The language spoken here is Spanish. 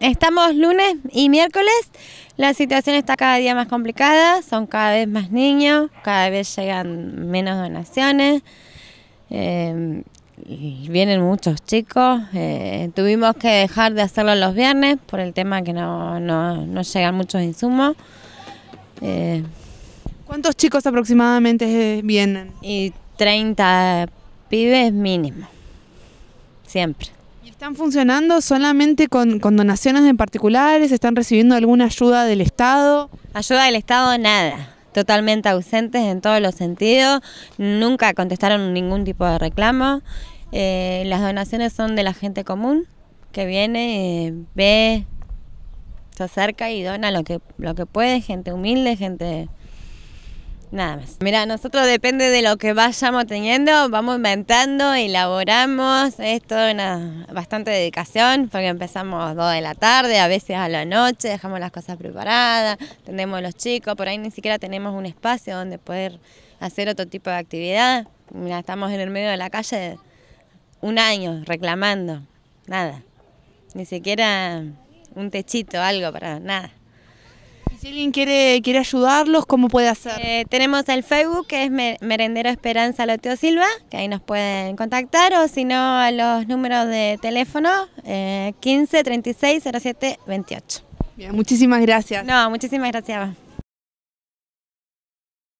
Estamos lunes y miércoles, la situación está cada día más complicada, son cada vez más niños, cada vez llegan menos donaciones, em, vienen muchos chicos, eh, tuvimos que dejar de hacerlo los viernes por el tema que no, llegan muchos insumos. Eh, ¿Cuántos chicos aproximadamente eh, vienen? Y 30 pibes mínimo, siempre están funcionando solamente con, donaciones en particulares? ¿Están recibiendo alguna ayuda del Estado? Ayuda del Estado, nada totalmente ausentes en todos los sentidos, nunca contestaron ningún tipo de reclamo. Eh, las donaciones son de la gente común que viene, eh, ve, se acerca y dona lo que, lo que puede, gente humilde, gente Nada más. Mira, nosotros depende de lo que vayamos teniendo, vamos inventando, elaboramos, es toda una bastante dedicación, porque empezamos 2 de la tarde, a veces a la noche, dejamos las cosas preparadas, tenemos los chicos, por ahí ni siquiera tenemos un espacio donde poder hacer otro tipo de actividad. Mira, estamos en el medio de la calle un año reclamando, nada, ni siquiera un techito, algo para nada. Si alguien quiere, ayudarlos, ¿cómo puede hacer? Eh, tenemos el Facebook, que es Merendero Esperanza Loteo Silva, que ahí nos pueden contactar, o si no, a los números de teléfono 15 36 07 28. Bien, muchísimas gracias. No, muchísimas gracias.